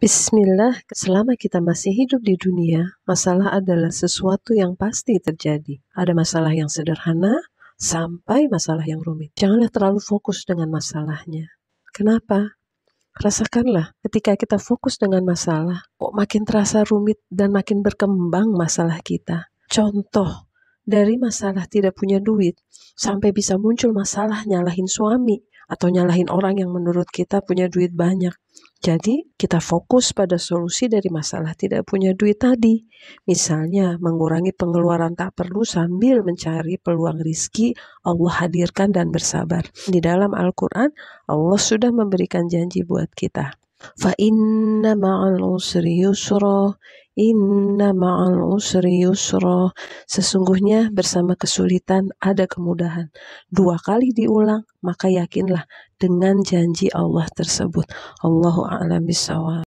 Bismillah, selama kita masih hidup di dunia, masalah adalah sesuatu yang pasti terjadi. Ada masalah yang sederhana sampai masalah yang rumit. Janganlah terlalu fokus dengan masalahnya. Kenapa? Rasakanlah ketika kita fokus dengan masalah, kok makin terasa rumit dan makin berkembang masalah kita. Contoh, dari masalah tidak punya duit sampai bisa muncul masalah nyalahin suami atau nyalahin orang yang menurut kita punya duit banyak jadi, kita fokus pada solusi dari masalah tidak punya duit tadi. Misalnya, mengurangi pengeluaran tak perlu sambil mencari peluang rizki Allah hadirkan dan bersabar. Di dalam Al-Quran, Allah sudah memberikan janji buat kita. فإن مع العسر yusra Inna ma'al usri yusra Sesungguhnya bersama kesulitan ada kemudahan Dua kali diulang maka yakinlah dengan janji Allah tersebut Allahu a'lam bisawab